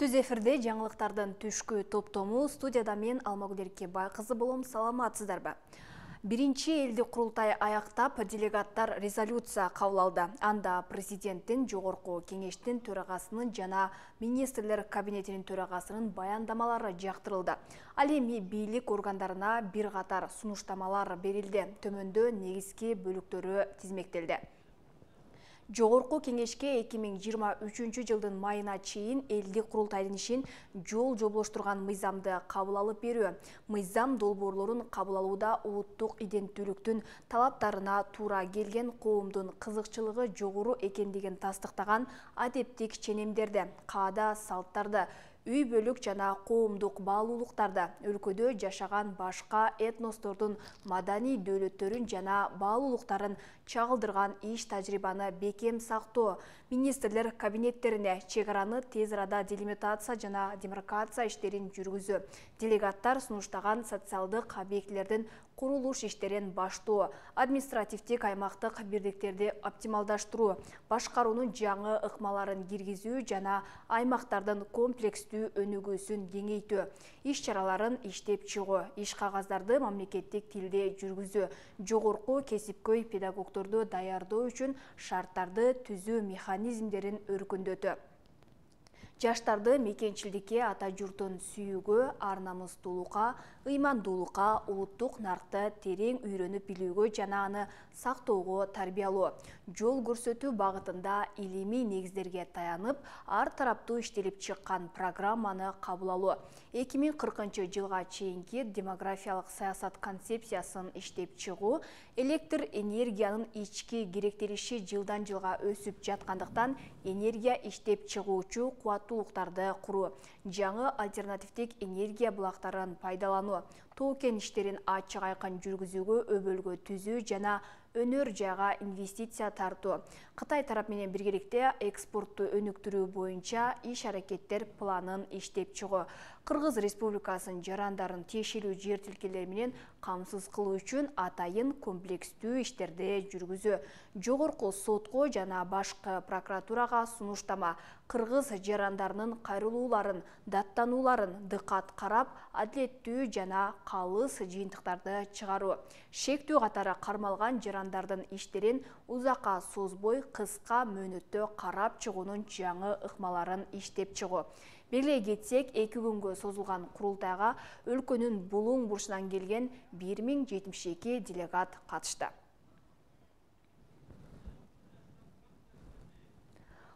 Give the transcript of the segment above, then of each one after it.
түз эфирде жаңылыктардын түшкү топтому студияда мен алмагүл эркебай кызы болом саламатсыздарбы биринчи элдик курултай аяктап делегаттар резолюция кабыл алды анда президенттин жогорку кеңештин төрагасынын жана министрлер кабинетинин төрагасынын баяндамалары жактырылды ал эми бийлик органдарына бир катар сунуштамалар берилди төмөндө негизги бөлүктөрү тизмектелди Жоғырқу кеңешке 2023 жылдың майына чейін әлді курултайдын ішін жол жоболоштурган мыйзамды кабыл алып берүү мыйзам долбоорлорун кабыл алууда улуттук талаптарына тура келген коомдун қызықшылығы жоғыру екендеген тастықтаған адептик ченемдерді, қада салттарды үй бөлүк жана коомдук баалуулуктарды өлкөдө жашаган башка этностордун маданий дөөлөттөрүн жана баалуулуктарын чагылдырган иш тажрыйбаны бекем сактоо министрлер кабинеттерине чек араны тез арада делимитация жана демаркация иштерин жүргүзүү делегаттар сунуштаган социалдык объектилердин курулуш иштерин баштоо административдик аймактык бирдиктерди оптималдаштыруу башкаруунун жаңы ыкмаларын киргизүү жана аймактардын комплекс иштөө өнүгүүсүн кеңейтүү иш чараларын иштеп чыгуу иш кагаздарды мамлекеттик тилде жүргүзүү жогорку кесипкөй педагогдорду даярдоо үчүн шарттарды түзүү механизмдерин өркүндөтүү жаштарды мекенчилдикке ата журтун сүйүүгө ар намыстуулукка ыймандуулукка улуттук наркты терең үйрөнүп билүүгө жана аны сактоого тарбиялоо жол көрсөтүү багытында илимий негиздерге таянып ар тараптуу иштелип чыккан программаны кабыл алуу эки миң кыркынчы жылга чейинки демографиялык саясат концепциясын иштеп чыгуу электр энергиянын ички керектелиши жылдан жылга өсүп жаткандыктан энергия иштеп чыгуучу кубат куруу жаңы альтернативдик энергия булактарын пайдалануу тоо кен ачык айкын жүргүзүүгө өбөлгө түзүү жана өнөр жайга инвестиция тартуу кытай тарап менен биргеликте экспортту өнүктүрүү боюнча иш аракеттер планын иштеп чыгуу кыргыз республикасынын жарандарын тиешелүү жер тилкелери менен камсыз кылуу үчүн атайын комплекстүү иштерди жүргүзүү жогорку сотко жана башкы прокуратурага сунуштама кыргыз жарандарынын кайрылууларын даттанууларын дыкат карап адилеттүү жана калыс жыйынтыктарды чыгаруу шектүү катары кармалган жарандардын иштерин узакка созбой кыска мөөнөттө карап чыгуунун жаңы ыкмаларын иштеп чыгуу белгилей кетсек эки күнгө созулган курултайга өлкөнүн булуң бурчунан келген бир миң жетимиш эки делегат катышты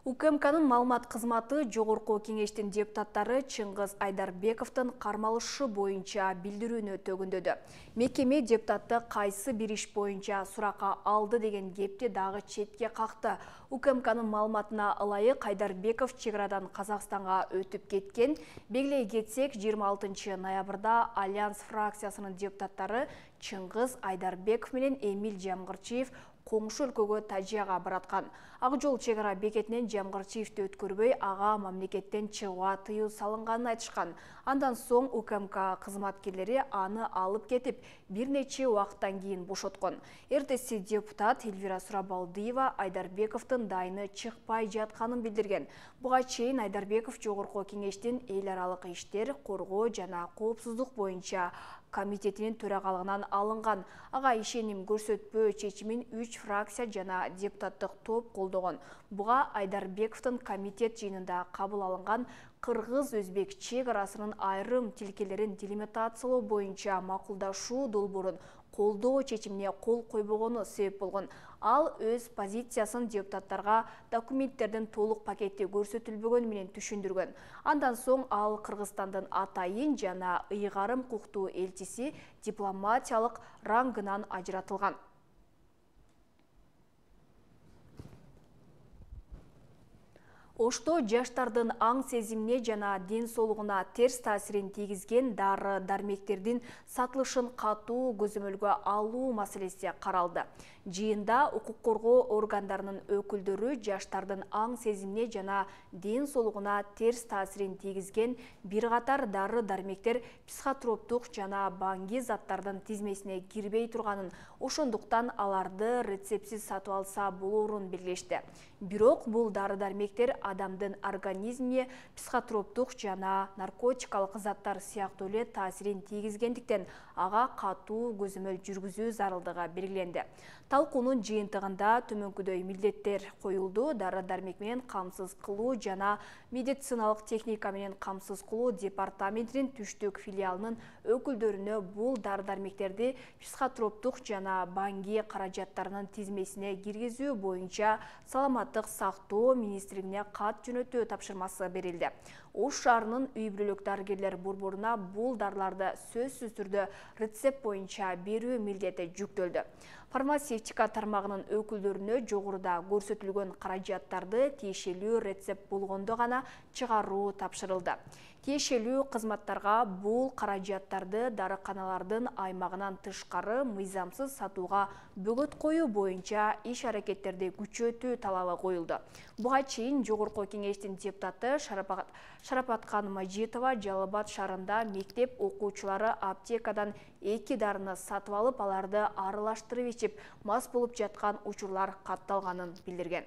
укмкнын маалымат кызматы жогорку кеңештин депутаттары чыңгыз айдарбековдун кармалышы боюнча билдирүүнү төгүндөдү мекеме депутатты кайсы бир иш боюнча суракка алды деген кепти дагы четке какты укмкнын маалыматына ылайык айдарбеков чек арадан казакстанга өтүп кеткен белгилей кетсек 26 ноябрда альянс фракциясынын депутаттары чыңгыз айдарбеков менен эмиль жамгырчиев коңшу өлкөгө тажияга бараткан ак жол чек ара бекетинен жамгырчиевди өткөрбөй ага мамлекеттен чыгууга тыюу салынганын айтышкан андан соң укмк кызматкерлери аны алып кетип бир нече убакыттан кийин бошоткон эртеси депутат эльвира Сурабалдыева Айдарбековдун дайыны чыкпай жатканын билдирген буга чейин айдарбеков жогорку кеңештин эл аралык иштер коргоо жана коопсуздук боюнча комитетинин төрагалыгынан алынган ага ишеним көрсөтпөө чечимин үч фракция жана депутаттык топ колдогон буга айдарбековдун комитет жыйынында кабыл алынган кыргыз өзбек чек арасынын айрым тилкелерин делимитациялоо боюнча макулдашуу долбоорун колдоо чечимине кол койбогону себеп болгон ал өз позициясын депутаттарга документтердин толук пакети көрсөтүлбөгөнү менен түшүндүргөн андан соң ал кыргызстандын атайын жана ыйгарым укуктуу элчиси дипломатиялык рангынан ажыратылган ошто жаштардын аң сезимне жана ден соолугуна терс таасирин тийгизген дары дармектердин сатылышын катуу көзөмөлгө алуу маселеси каралды жыйында укук коргоо органдарынын өкүлдөрү жаштардын аң сезимне жана ден соолугуна терс таасирин тийгизген бир катар дары дармектер психотроптук жана баңги заттардын тизмесине кирбей турганын ошондуктан аларды рецептсиз сатып алса болорун белгилешти бирок бул дары дармектер адамдың организміне психотроптық жана наркотикалық заттар сияқты өле тазірен тигізгендіктен ага катуу көзөмөл жүргүзүү зарылдыгы белгиленди талкуунун жыйынтыгында төмөнкүдөй милдеттер коюлду дары дармек менен камсыз кылуу жана медициналык техника менен камсыз кылуу департаментинин түштүк филиалынын өкүлдөрүнө бул дары дармектерди психотроптук жана баңги каражаттарынын тизмесине киргизүү боюнча саламаттык сактоо министрлигине кат жөнөтүү тапшырмасы берилди ош шаарынын үй бүлөлүк дарыгерлер борборуна бул дарыларды сөзсүз түрдө рецепт боюнча берүү милдети жүктөлдү фармацевтика тармагынын өкүлдөрүнө жогоруда көрсөтүлгөн каражаттарды тиешелүү рецепт болгондо гана чыгаруу тапшырылды тиешелүү кызматтарга бул каражаттарды дарыканалардын аймагынан тышкары мыйзамсыз сатууга бөгөт коюу боюнча иш аракеттерди күчөтүү талабы коюлду буга чейин жогорку кеңештин депутаты шарапа шарапаткан мажитова жалал абад шаарында мектеп окуучулары аптекадан эки дарыны сатып алып аларды аралаштырып ичип мас болуп жаткан учурлар катталганын билдирген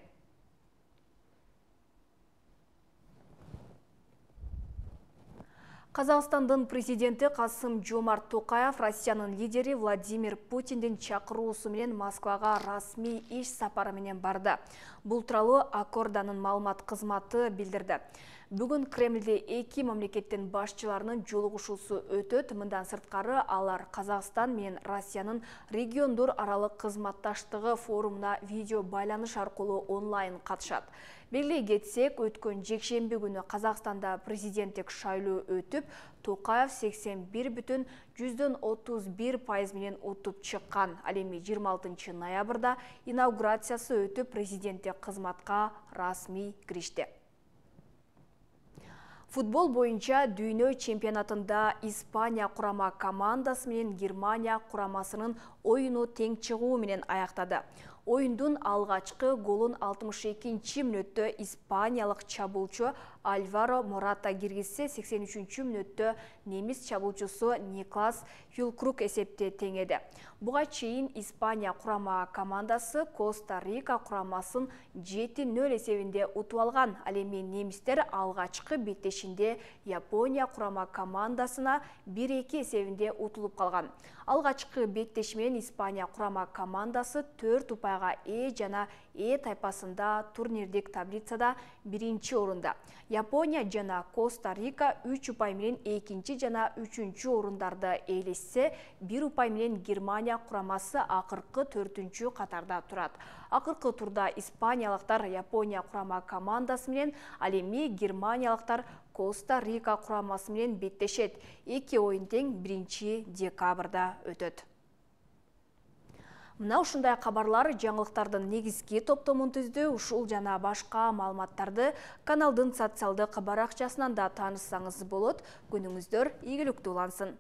Қазақстандың президенті Қасым Джомар Тоқаев Россияның лидері Владимир Путинден шақыру ұсымен Москваға расми еш сапарыменен барды. Бұл тұралы Аккорданың малымат қызматы білдірді. Бүгін Кремлде екі мемлекеттен башчыларының жолығушысы өтөт. Мындан сыртқары алар Қазақстан мен Россияның региондор аралық қызматташтығы форумына видео байланыш арқылы онлайн қатышады. Белгілей кетсек, өткен жексенбі күні Қазақстанда президенттік шайлы өтіп, Тоқаев 81 бүтін 131 пайызменен ұтып шыққан. Әлеме 26 ноябрда инаугурациясы өтіп президентте қызматқа расми кірішті. футбол боюнча дүйнө чемпионатында испания курама командасы менен германия курамасынын оюну тең чыгуу менен аяктады оюндун алгачкы голун алтымыш экинчи мүнөттө испаниялык чабуулчу Альваро Мората киргизсе 83 мүнөттө немис чабуучусу Никлас Юлкрук эсепте теңеди. Буга чейин Испания курама командасы Коста-Рика курамасын 7-0 эсебинде утуп алган. Ал эми немистер алгачкы беттешинде Япония курама командасына 1-2 эсебинде утулуп калган. Алгачкы беттешмен Испания курама командасы 4 упайга е жана е тайпасында турнирдик таблицада биринчи орунда япония жана коста рика 3 упай менен 2-чи жана 3-чү орундарды ээлешсе 1 упай менен германия курамасы акыркы 4-чү катарда турат акыркы турда испаниялыктар япония курама командасы менен ал эми германиялыктар коста рика курамасы менен беттешет эки оюн тең биринчи декабрда өтөт Мұна ұшындай кабарлар жаңылықтардың негізге топтомун түзді, ұшыл жана башқа башка каналдың социалды қабарақ баракчасынан да танысаңыз болот Көніңіздер ийгиликтүү олансын.